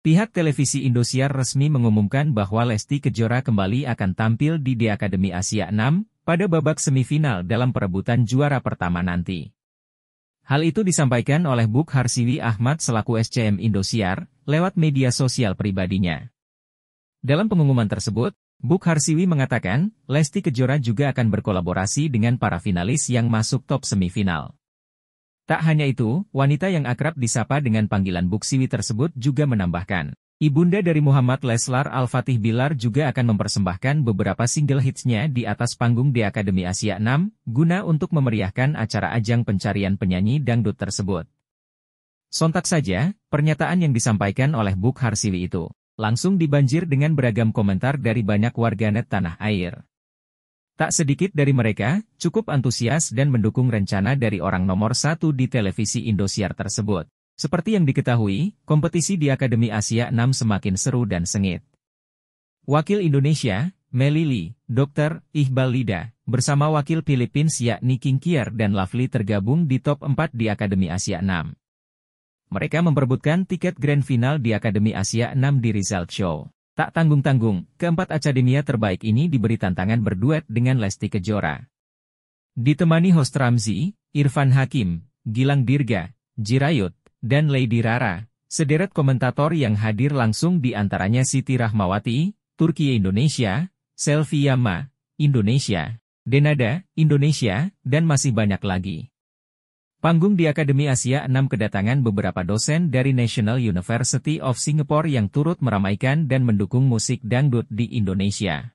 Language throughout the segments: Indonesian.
Pihak televisi Indosiar resmi mengumumkan bahwa Lesti Kejora kembali akan tampil di The Academy Asia 6 pada babak semifinal dalam perebutan juara pertama nanti. Hal itu disampaikan oleh Buk Harsiwi Ahmad selaku SCM Indosiar lewat media sosial pribadinya. Dalam pengumuman tersebut, Buk Harsiwi mengatakan, Lesti Kejora juga akan berkolaborasi dengan para finalis yang masuk top semifinal. Tak hanya itu, wanita yang akrab disapa dengan panggilan Buksiwi tersebut juga menambahkan. Ibunda dari Muhammad Leslar Al-Fatih Bilar juga akan mempersembahkan beberapa single hitsnya di atas panggung di Akademi Asia 6, guna untuk memeriahkan acara ajang pencarian penyanyi dangdut tersebut. Sontak saja, pernyataan yang disampaikan oleh Buk Harsiwi itu langsung dibanjir dengan beragam komentar dari banyak warganet tanah air. Tak sedikit dari mereka, cukup antusias dan mendukung rencana dari orang nomor satu di televisi Indosiar tersebut. Seperti yang diketahui, kompetisi di Akademi Asia 6 semakin seru dan sengit. Wakil Indonesia, Melili, Dr. Iqbal Lida, bersama wakil Filipina yakni Kier dan Lovely tergabung di top 4 di Akademi Asia 6. Mereka memperbutkan tiket grand final di Akademi Asia 6 di Result Show. Tak tanggung-tanggung, keempat Academia terbaik ini diberi tantangan berduet dengan Lesti Kejora. Ditemani host Ramzi, Irfan Hakim, Gilang Dirga, Jirayut, dan Lady Rara, sederet komentator yang hadir langsung di antaranya Siti Rahmawati, Turki Indonesia, Selvi Yama, Indonesia, Denada, Indonesia, dan masih banyak lagi. Panggung di Akademi Asia 6 kedatangan beberapa dosen dari National University of Singapore yang turut meramaikan dan mendukung musik dangdut di Indonesia.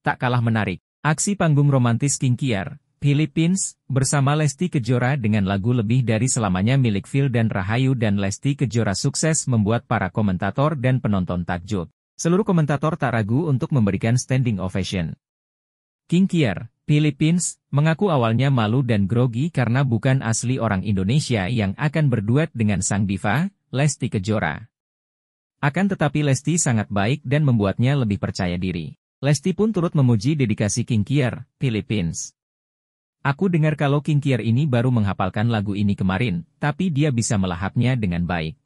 Tak kalah menarik, aksi panggung romantis King Kiar, Philippines, bersama Lesti Kejora dengan lagu lebih dari selamanya milik Phil dan Rahayu dan Lesti Kejora sukses membuat para komentator dan penonton takjub. Seluruh komentator tak ragu untuk memberikan standing ovation. King Kiar. Philippines, mengaku awalnya malu dan grogi karena bukan asli orang Indonesia yang akan berduet dengan sang diva, Lesti Kejora. Akan tetapi Lesti sangat baik dan membuatnya lebih percaya diri. Lesti pun turut memuji dedikasi King Kier, Philippines. Aku dengar kalau King Kier ini baru menghafalkan lagu ini kemarin, tapi dia bisa melahapnya dengan baik.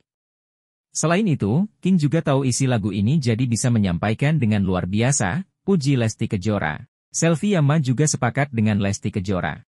Selain itu, King juga tahu isi lagu ini jadi bisa menyampaikan dengan luar biasa, puji Lesti Kejora. Selvia Ma juga sepakat dengan Lesti Kejora.